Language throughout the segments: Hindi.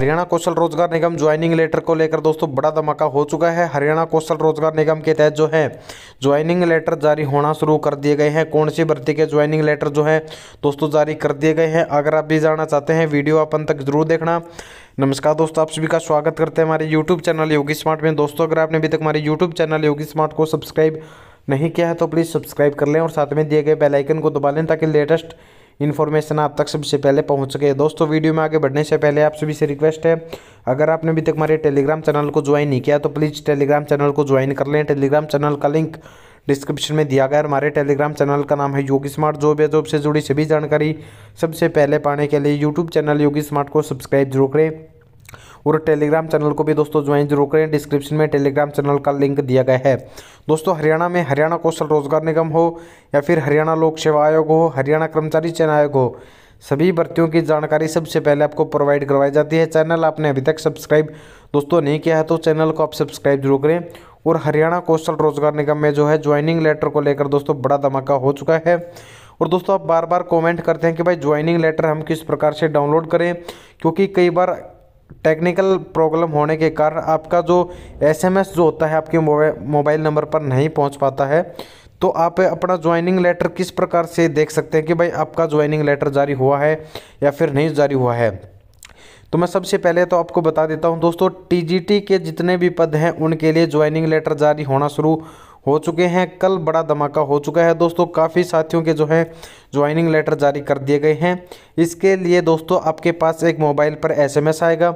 हरियाणा कौशल रोजगार निगम ज्वाइनिंग लेटर को लेकर दोस्तों बड़ा धमाका हो चुका है हरियाणा कौशल रोजगार निगम के तहत जो है ज्वाइनिंग लेटर जारी होना शुरू कर दिए गए हैं कौन सी भर्ती के ज्वाइनिंग लेटर जो है दोस्तों जारी कर दिए गए हैं अगर आप भी जानना चाहते हैं वीडियो आप अंत तक जरूर देखना नमस्कार दोस्तों आप सभी का स्वागत करते हैं हमारे यूट्यूब चैनल योगी स्मार्ट में दोस्तों अगर आपने अभी तक हमारे यूट्यूब चैनल योगी स्मार्ट को सब्सक्राइब नहीं किया है तो प्लीज़ सब्सक्राइब कर लें और साथ में दिए गए बेलाइकन को दबा लें ताकि लेटेस्ट इन्फॉर्मेशन आप तक सबसे पहले पहुंच सके दोस्तों वीडियो में आगे बढ़ने से पहले आप सभी से रिक्वेस्ट है अगर आपने अभी तक हमारे टेलीग्राम चैनल को ज्वाइन नहीं किया तो प्लीज़ टेलीग्राम चैनल को ज्वाइन कर लें टेलीग्राम चैनल का लिंक डिस्क्रिप्शन में दिया गया है हमारे टेलीग्राम चैनल का नाम है योगी स्मार्ट जॉब या जॉब से जुड़ी सभी जानकारी सबसे पहले पाने के लिए यूट्यूब चैनल योगी स्मार्ट को सब्सक्राइब जरूर करें और टेलीग्राम चैनल को भी दोस्तों ज्वाइन जरूर करें डिस्क्रिप्शन में टेलीग्राम चैनल का लिंक दिया गया है दोस्तों हरियाणा में हरियाणा कौशल रोजगार निगम हो या फिर हरियाणा लोक सेवा आयोग हो हरियाणा कर्मचारी चयन आयोग हो सभी भर्तियों की जानकारी सबसे पहले आपको प्रोवाइड करवाई जाती है चैनल आपने अभी तक सब्सक्राइब दोस्तों नहीं किया है तो चैनल को आप सब्सक्राइब जरूर करें और हरियाणा कौशल रोजगार निगम में जो है ज्वाइनिंग लेटर को लेकर दोस्तों बड़ा धमाका हो चुका है और दोस्तों आप बार बार कमेंट करते हैं कि भाई ज्वाइनिंग लेटर हम किस प्रकार से डाउनलोड करें क्योंकि कई बार टेक्निकल प्रॉब्लम होने के कारण आपका जो एसएमएस जो होता है आपके मोबाइल नंबर पर नहीं पहुंच पाता है तो आप अपना ज्वाइनिंग लेटर किस प्रकार से देख सकते हैं कि भाई आपका ज्वाइनिंग लेटर जारी हुआ है या फिर नहीं जारी हुआ है तो मैं सबसे पहले तो आपको बता देता हूं दोस्तों टीजीटी के जितने भी पद हैं उनके लिए ज्वाइनिंग लेटर जारी होना शुरू हो चुके हैं कल बड़ा धमाका हो चुका है दोस्तों काफ़ी साथियों के जो है ज्वाइनिंग लेटर जारी कर दिए गए हैं इसके लिए दोस्तों आपके पास एक मोबाइल पर एसएमएस आएगा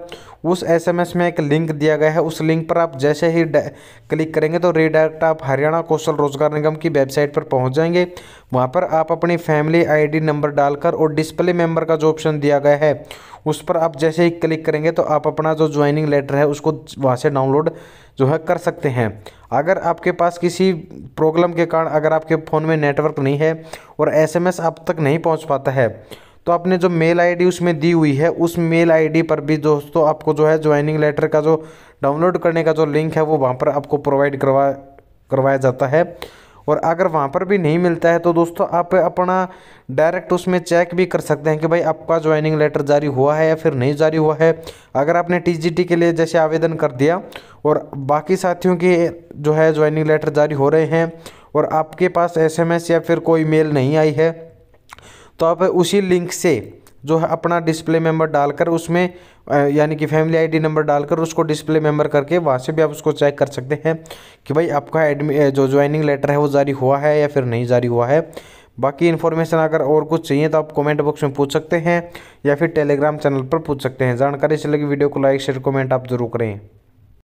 उस एसएमएस में एक लिंक दिया गया है उस लिंक पर आप जैसे ही क्लिक करेंगे तो रीडायरेक्ट आप हरियाणा कौशल रोजगार निगम की वेबसाइट पर पहुंच जाएंगे वहां पर आप अपनी फैमिली आईडी नंबर डालकर और डिस्प्ले मेम्बर का जो ऑप्शन दिया गया है उस पर आप जैसे ही क्लिक करेंगे तो आप अपना जो ज्वाइनिंग लेटर है उसको वहाँ से डाउनलोड जो है कर सकते हैं अगर आपके पास किसी प्रॉब्लम के कारण अगर आपके फ़ोन में नेटवर्क नहीं है और एसएमएस आप तक नहीं पहुँच पाता है तो आपने जो मेल आईडी उसमें दी हुई है उस मेल आईडी पर भी दोस्तों आपको जो है ज्वाइनिंग लेटर का जो डाउनलोड करने का जो लिंक है वो वहाँ पर आपको प्रोवाइड करवा करवाया जाता है और अगर वहाँ पर भी नहीं मिलता है तो दोस्तों आप अपना डायरेक्ट उसमें चेक भी कर सकते हैं कि भाई आपका ज्वाइनिंग लेटर जारी हुआ है या फिर नहीं जारी हुआ है अगर आपने टीजीटी के लिए जैसे आवेदन कर दिया और बाकी साथियों के जो है ज्वाइनिंग लेटर जारी हो रहे हैं और आपके पास एसएमएस या फिर कोई मेल नहीं आई है तो आप उसी लिंक से जो है अपना डिस्प्ले मेंबर डालकर उसमें यानी कि फैमिली आईडी नंबर डालकर उसको डिस्प्ले मेंबर करके वहाँ से भी आप उसको चेक कर सकते हैं कि भाई आपका एडमि जो ज्वाइनिंग लेटर है वो जारी हुआ है या फिर नहीं जारी हुआ है बाकी इन्फॉर्मेशन अगर और कुछ चाहिए तो आप कमेंट बॉक्स में पूछ सकते हैं या फिर टेलीग्राम चैनल पर पूछ सकते हैं जानकारी से लगी वीडियो को लाइक शेयर कमेंट आप जरूर करें